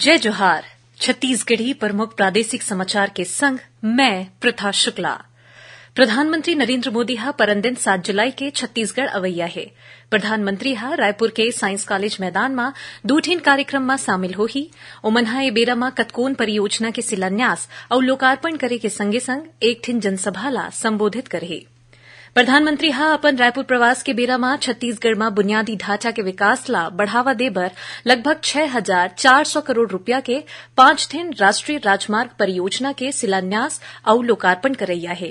जय जोहार छत्तीसगढ़ी प्रमुख प्रादेशिक समाचार के संग मैं प्रथा शुक्ला प्रधानमंत्री नरेंद्र मोदी हा दिन सात जुलाई के छत्तीसगढ़ अवैया है प्रधानमंत्री हा रायपुर के साइंस कॉलेज मैदान में दो ठीन कार्यक्रम में शामिल हो ही ओमन ए बेरा में कतकोन परियोजना के शिलान्यास और लोकार्पण करे के संगे संग एक ठीन जनसभा ला संबोधित करे प्रधानमंत्री हा अपन रायपुर प्रवास के बेरा में छत्तीसगढ़ में बुनियादी ढांचा के विकास ला बढ़ावा देबर लगभग छह हजार चार सौ करोड़ रूपया के पांच दिन राष्ट्रीय राजमार्ग परियोजना के शिलान्यास और लोकार्पण करैया है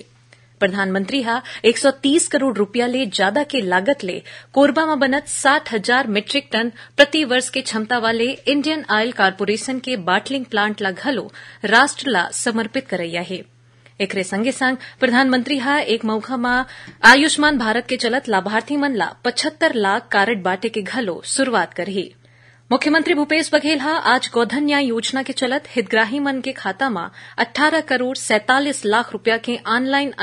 प्रधानमंत्री हा 130 करोड़ रूपया ले ज्यादा के लागत ले कोरबा में बनत साठ हजार मीट्रिक टन प्रति वर्ष के क्षमता वाले इंडियन ऑयल कारपोरेशन के बाटलिंग प्लांट ला घलो राष्ट्र ला समर्पित करैया है संगे संग प्रधानमंत्री हा एक मौका में आयुष्मान भारत के चलत लाभार्थी मन ला पचहत्तर लाख कार्ड बांटे के घलो शुरूआत कर ही मुख्यमंत्री भूपेश बघेल हा आज गौधन न्याय योजना के चलत हितग्राही मन के खाता में अट्ठारह करोड़ सैंतालीस लाख रूपया के ऑनलाइन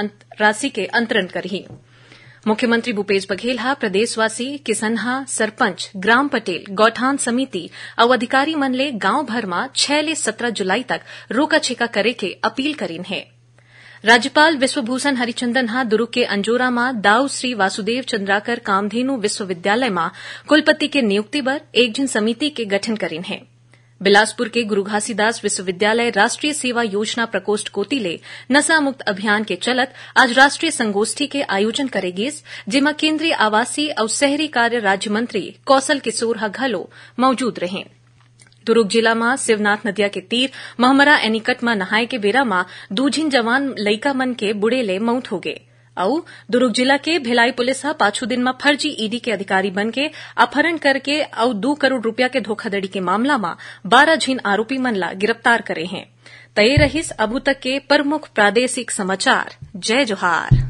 राशि के अंतरण कर ही मुख्यमंत्री भूपेश बघेल हा प्रदेशवासी किसनहा सरपंच ग्राम पटेल गौठान समिति और अधिकारी मन ले गांव भर में छह ले सत्रह जुलाई तक रोका छेका करे के अपील करीन है राज्यपाल विश्वभूषण हरिचंदन हा दुर्ग के अंजोरा में दाऊ श्री वासुदेव चंद्राकर कामधेनु विश्वविद्यालय में कुलपति के नियुक्ति पर एक जन समिति के गठन करीन है बिलासपुर के गुरु घासीदास विश्वविद्यालय राष्ट्रीय सेवा योजना प्रकोष्ठ कोतिले नशा मुक्त अभियान के चलत आज राष्ट्रीय संगोष्ठी के आयोजन करेगी जिमा केंद्रीय आवासीय और शहरी कार्य राज्य मंत्री कौशल किशोर ह घलो मौजूद रहेंगे जिला જિલ્લામાં શિવનાથ નદિયા के तीर महमरा એનીકટમાં नहाए के बेरा માં दूझिन जवान लईका मन के बुड़े ले हो होगे दुर्ग जिला के भिलाई पुलिस ह पाछू दिन में फर्जी ईडी के अधिकारी बन के अपहरण करके और दो करोड़ रूपया के धोखाधड़ी के मामला में बारह झीन आरोपी मन ला गिरफ्तार करे हैं तय रहिस अब तक के प्रमुख प्रादेशिक समाचार जय जोहार